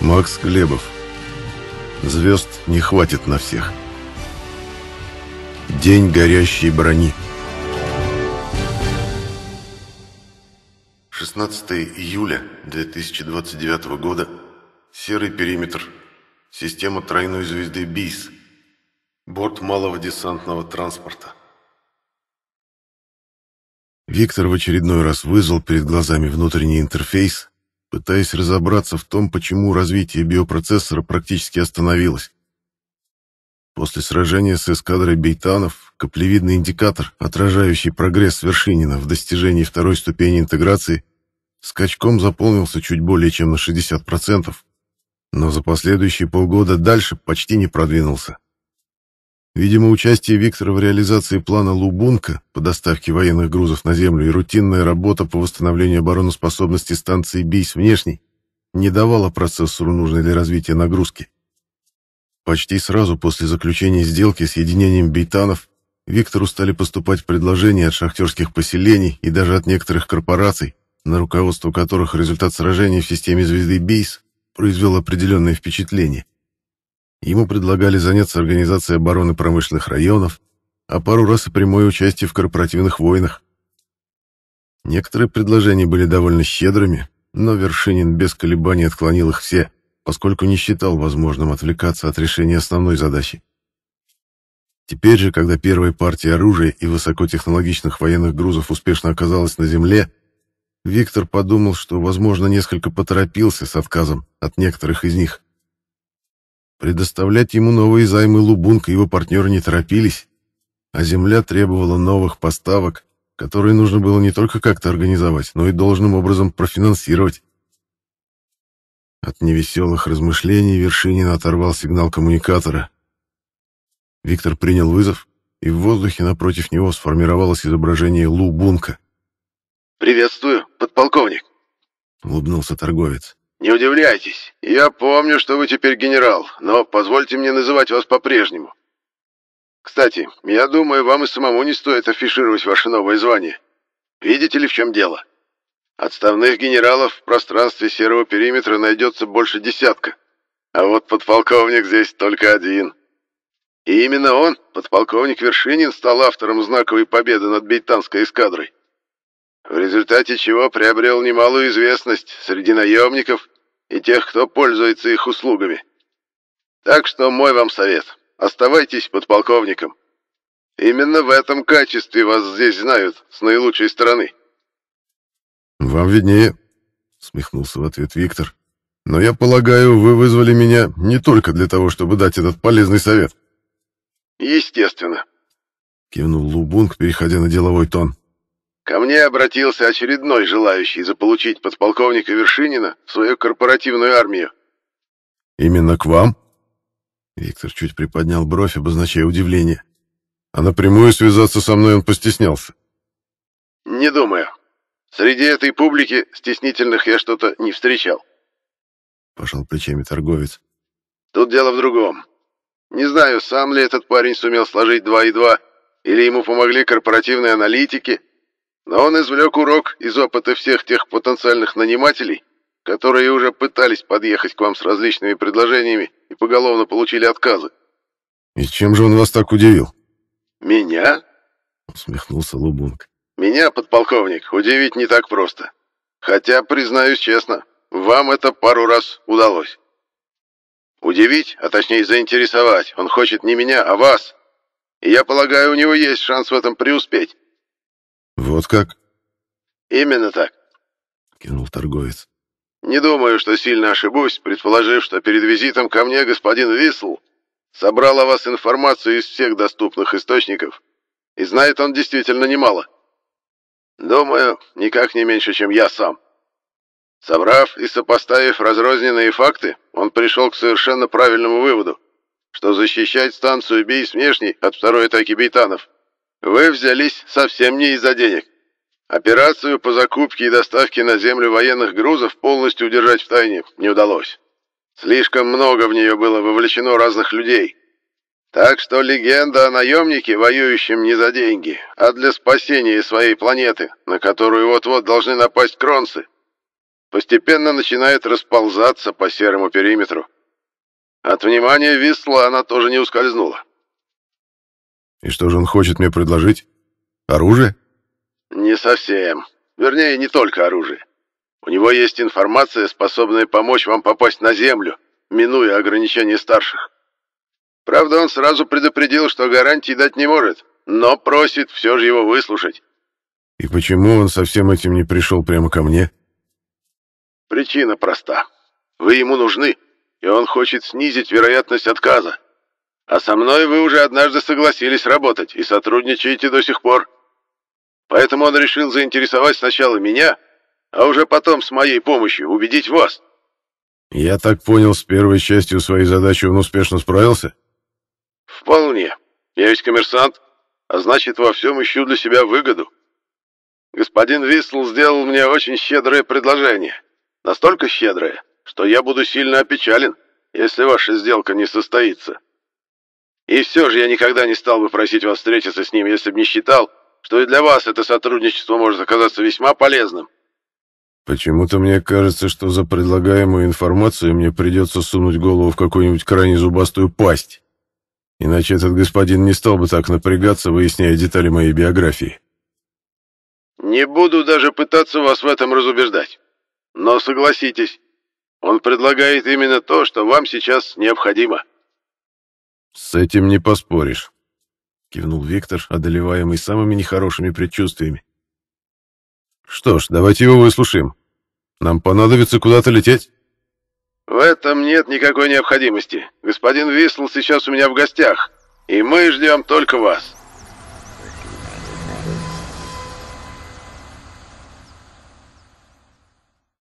Макс Глебов. Звезд не хватит на всех. День горящей брони. 16 июля 2029 года. Серый периметр. Система тройной звезды БИС. Борт малого десантного транспорта. Виктор в очередной раз вызвал перед глазами внутренний интерфейс пытаясь разобраться в том, почему развитие биопроцессора практически остановилось. После сражения с эскадрой бейтанов каплевидный индикатор, отражающий прогресс Вершинина в достижении второй ступени интеграции, скачком заполнился чуть более чем на 60%, но за последующие полгода дальше почти не продвинулся. Видимо, участие Виктора в реализации плана Лубунка по доставке военных грузов на Землю и рутинная работа по восстановлению обороноспособности станции БИС внешней не давала процессору нужной для развития нагрузки. Почти сразу после заключения сделки с единением бейтанов Виктору стали поступать предложения от шахтерских поселений и даже от некоторых корпораций, на руководство которых результат сражений в системе звезды Бейс произвел определенное впечатление. Ему предлагали заняться организацией обороны промышленных районов, а пару раз и прямое участие в корпоративных войнах. Некоторые предложения были довольно щедрыми, но Вершинин без колебаний отклонил их все, поскольку не считал возможным отвлекаться от решения основной задачи. Теперь же, когда первая партия оружия и высокотехнологичных военных грузов успешно оказалась на земле, Виктор подумал, что, возможно, несколько поторопился с отказом от некоторых из них. Предоставлять ему новые займы Лубунг и его партнеры не торопились, а земля требовала новых поставок, которые нужно было не только как-то организовать, но и должным образом профинансировать. От невеселых размышлений Вершинин оторвал сигнал коммуникатора. Виктор принял вызов, и в воздухе напротив него сформировалось изображение Лубунка. «Приветствую, подполковник!» — улыбнулся торговец. «Не удивляйтесь. Я помню, что вы теперь генерал, но позвольте мне называть вас по-прежнему. Кстати, я думаю, вам и самому не стоит афишировать ваше новое звание. Видите ли, в чем дело? Отставных генералов в пространстве серого периметра найдется больше десятка, а вот подполковник здесь только один. И именно он, подполковник Вершинин, стал автором знаковой победы над бейтанской эскадрой» в результате чего приобрел немалую известность среди наемников и тех, кто пользуется их услугами. Так что мой вам совет — оставайтесь подполковником. Именно в этом качестве вас здесь знают с наилучшей стороны». «Вам виднее», — смехнулся в ответ Виктор. «Но я полагаю, вы вызвали меня не только для того, чтобы дать этот полезный совет». «Естественно», — кивнул Лубунг, переходя на деловой тон. Ко мне обратился очередной желающий заполучить подполковника Вершинина в свою корпоративную армию. «Именно к вам?» Виктор чуть приподнял бровь, обозначая удивление. А напрямую связаться со мной он постеснялся. «Не думаю. Среди этой публики стеснительных я что-то не встречал». Пошел плечами торговец. «Тут дело в другом. Не знаю, сам ли этот парень сумел сложить два и два, или ему помогли корпоративные аналитики, но он извлек урок из опыта всех тех потенциальных нанимателей, которые уже пытались подъехать к вам с различными предложениями и поголовно получили отказы. «И чем же он вас так удивил?» «Меня?» — усмехнулся Лубунг. «Меня, подполковник, удивить не так просто. Хотя, признаюсь честно, вам это пару раз удалось. Удивить, а точнее заинтересовать, он хочет не меня, а вас. И я полагаю, у него есть шанс в этом преуспеть. «Вот как?» «Именно так», — кинул торговец. «Не думаю, что сильно ошибусь, предположив, что перед визитом ко мне господин Висл собрал о вас информацию из всех доступных источников, и знает он действительно немало. Думаю, никак не меньше, чем я сам». Собрав и сопоставив разрозненные факты, он пришел к совершенно правильному выводу, что защищать станцию «Бей с внешней» от второй атаки бейтанов — вы взялись совсем не из-за денег. Операцию по закупке и доставке на землю военных грузов полностью удержать в тайне не удалось. Слишком много в нее было вовлечено разных людей. Так что легенда о наемнике, воюющем не за деньги, а для спасения своей планеты, на которую вот-вот должны напасть кронцы, постепенно начинает расползаться по серому периметру. От внимания Висла она тоже не ускользнула. И что же он хочет мне предложить? Оружие? Не совсем. Вернее, не только оружие. У него есть информация, способная помочь вам попасть на Землю, минуя ограничения старших. Правда, он сразу предупредил, что гарантий дать не может, но просит все же его выслушать. И почему он со всем этим не пришел прямо ко мне? Причина проста. Вы ему нужны, и он хочет снизить вероятность отказа. А со мной вы уже однажды согласились работать и сотрудничаете до сих пор. Поэтому он решил заинтересовать сначала меня, а уже потом с моей помощью убедить вас. Я так понял, с первой частью своей задачи он успешно справился? Вполне. Я ведь коммерсант, а значит, во всем ищу для себя выгоду. Господин Висл сделал мне очень щедрое предложение. Настолько щедрое, что я буду сильно опечален, если ваша сделка не состоится. И все же я никогда не стал бы просить вас встретиться с ним, если бы не считал, что и для вас это сотрудничество может оказаться весьма полезным. Почему-то мне кажется, что за предлагаемую информацию мне придется сунуть голову в какую-нибудь крайне зубастую пасть. Иначе этот господин не стал бы так напрягаться, выясняя детали моей биографии. Не буду даже пытаться вас в этом разубеждать. Но согласитесь, он предлагает именно то, что вам сейчас необходимо. «С этим не поспоришь», — кивнул Виктор, одолеваемый самыми нехорошими предчувствиями. «Что ж, давайте его выслушаем. Нам понадобится куда-то лететь». «В этом нет никакой необходимости. Господин Висл сейчас у меня в гостях, и мы ждем только вас».